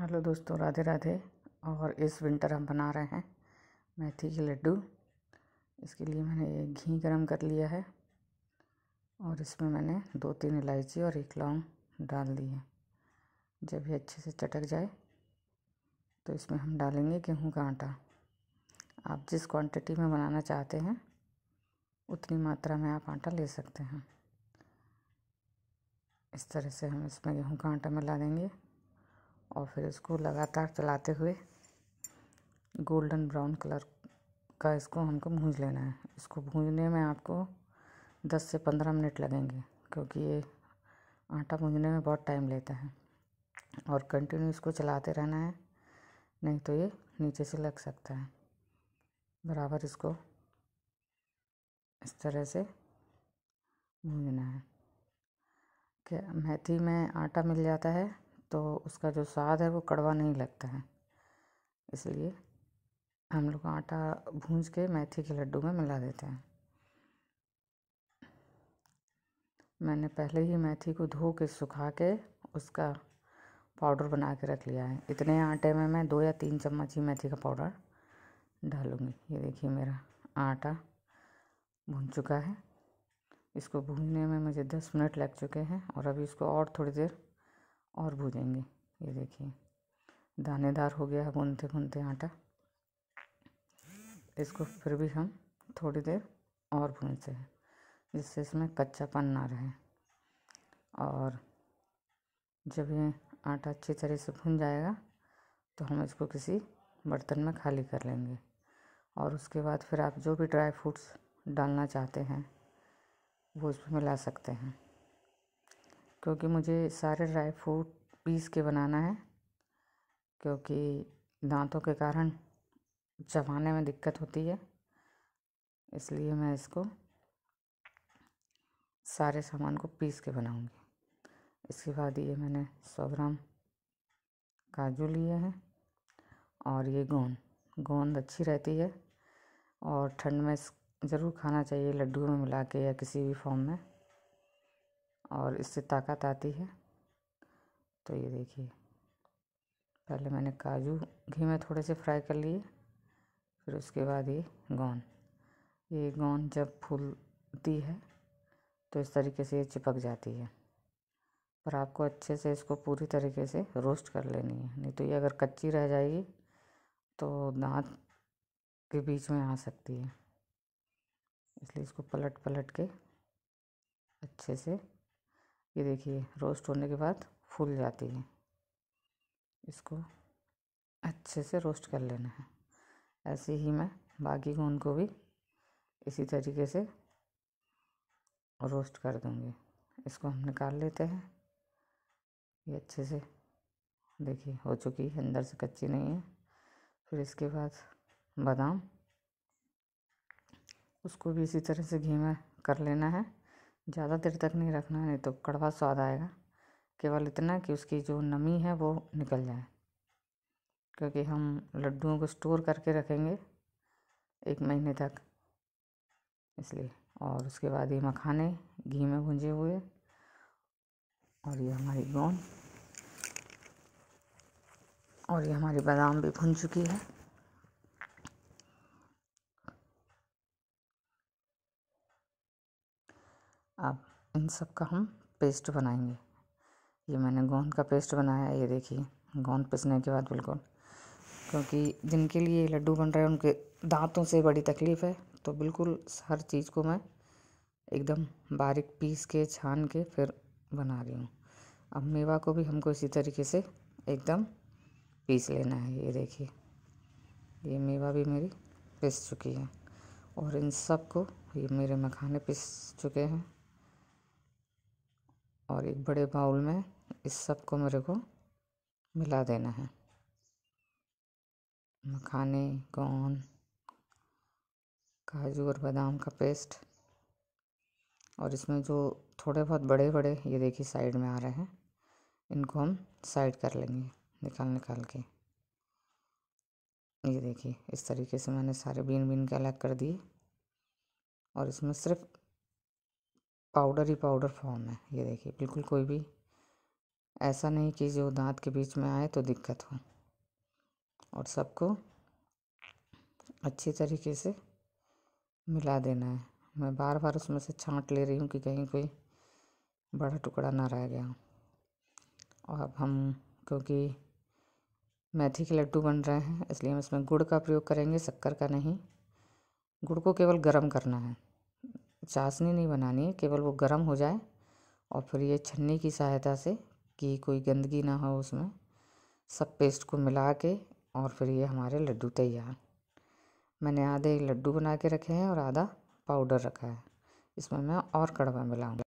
hello दोस्तों राधे राधे और इस विंटर हम बना रहे हैं मेथी के लड्डू इसके लिए मैंने एक घी गरम कर लिया है और इसमें मैंने दो तीन इलायची और एक लौंग डाल दी है जब ये अच्छे से चटक जाए तो इसमें हम डालेंगे गेहूँ का आटा आप जिस क्वांटिटी में बनाना चाहते हैं उतनी मात्रा में आप आटा ले सकते हैं इस तरह से हम इसमें गेहूँ का आटा मिला देंगे और फिर इसको लगातार चलाते हुए गोल्डन ब्राउन कलर का इसको हमको भूज लेना है इसको भूजने में आपको दस से पंद्रह मिनट लगेंगे क्योंकि ये आटा भूजने में बहुत टाइम लेता है और कंटिन्यू इसको चलाते रहना है नहीं तो ये नीचे से लग सकता है बराबर इसको इस तरह से भूजना है क्या मेथी में आटा मिल जाता है तो उसका जो स्वाद है वो कड़वा नहीं लगता है इसलिए हम लोग आटा भूंज के मेथी के लड्डू में मिला देते हैं मैंने पहले ही मेथी को धो के सुखा के उसका पाउडर बना के रख लिया है इतने आटे में मैं दो या तीन चम्मच ही मेथी का पाउडर डालूँगी ये देखिए मेरा आटा भून चुका है इसको भूनने में मुझे दस मिनट लग चुके हैं और अभी इसको और थोड़ी देर और भूजेंगे ये देखिए दानेदार हो गया है भूनते भूनते आटा इसको फिर भी हम थोड़ी देर और भूनते हैं जिससे इसमें कच्चापन ना रहे और जब ये आटा अच्छी तरह से भुन जाएगा तो हम इसको किसी बर्तन में खाली कर लेंगे और उसके बाद फिर आप जो भी ड्राई फ्रूट्स डालना चाहते हैं वो उसमें मिला सकते हैं क्योंकि मुझे सारे ड्राई फ्रूट पीस के बनाना है क्योंकि दांतों के कारण चबाने में दिक्कत होती है इसलिए मैं इसको सारे सामान को पीस के बनाऊंगी इसके बाद ये मैंने सौ ग्राम काजू लिए हैं और ये गोंद गोंद अच्छी रहती है और ठंड में ज़रूर खाना चाहिए लड्डू में मिला के या किसी भी फॉर्म में और इससे ताकत आती है तो ये देखिए पहले मैंने काजू घी में थोड़े से फ्राई कर लिए फिर उसके बाद ये गौन ये गौन जब फूलती है तो इस तरीके से ये चिपक जाती है पर आपको अच्छे से इसको पूरी तरीके से रोस्ट कर लेनी है नहीं तो ये अगर कच्ची रह जाएगी तो दांत के बीच में आ सकती है इसलिए इसको पलट पलट के अच्छे से ये देखिए रोस्ट होने के बाद फूल जाती है इसको अच्छे से रोस्ट कर लेना है ऐसे ही मैं बाकी को उनको भी इसी तरीके से रोस्ट कर दूँगी इसको हम निकाल लेते हैं ये अच्छे से देखिए हो चुकी है अंदर से कच्ची नहीं है फिर इसके बाद बादाम उसको भी इसी तरह से घी में कर लेना है ज़्यादा देर तक नहीं रखना नहीं तो कड़वा स्वाद आएगा केवल इतना कि उसकी जो नमी है वो निकल जाए क्योंकि हम लड्डुओं को स्टोर करके रखेंगे एक महीने तक इसलिए और उसके बाद ये मखाने घी में भुंजे हुए और ये हमारी गोंद और ये हमारी बादाम भी भुन चुकी है अब इन सब का हम पेस्ट बनाएंगे ये मैंने गोंद का पेस्ट बनाया ये देखिए गोंद पिसने के बाद बिल्कुल क्योंकि जिनके लिए लड्डू बन रहे हैं उनके दांतों से बड़ी तकलीफ़ है तो बिल्कुल हर चीज़ को मैं एकदम बारीक पीस के छान के फिर बना रही हूँ अब मेवा को भी हमको इसी तरीके से एकदम पीस लेना है ये देखिए ये मेवा भी मेरी पिस चुकी है और इन सब को ये मेरे मखाने पिस चुके हैं और एक बड़े बाउल में इस सब को मेरे को मिला देना है मखाने कॉर्न काजू और बादाम का पेस्ट और इसमें जो थोड़े बहुत बड़े बड़े ये देखिए साइड में आ रहे हैं इनको हम साइड कर लेंगे निकाल निकाल के ये देखिए इस तरीके से मैंने सारे बीन बीन के अलग कर दिए और इसमें सिर्फ पाउडर ही पाउडर फॉर्म है ये देखिए बिल्कुल कोई भी ऐसा नहीं कि जो दांत के बीच में आए तो दिक्कत हो और सबको अच्छी तरीके से मिला देना है मैं बार बार उसमें से छांट ले रही हूँ कि कहीं कोई बड़ा टुकड़ा ना रह गया और अब हम क्योंकि मेथी के लड्डू बन रहे हैं इसलिए हम इसमें गुड़ का प्रयोग करेंगे शक्कर का नहीं गुड़ को केवल गर्म करना है चाशनी नहीं बनानी है केवल वो गर्म हो जाए और फिर ये छन्नी की सहायता से कि कोई गंदगी ना हो उसमें सब पेस्ट को मिला के और फिर ये हमारे लड्डू तैयार मैंने आधे लड्डू बना के रखे हैं और आधा पाउडर रखा है इसमें मैं और कड़वा मिलाऊंगा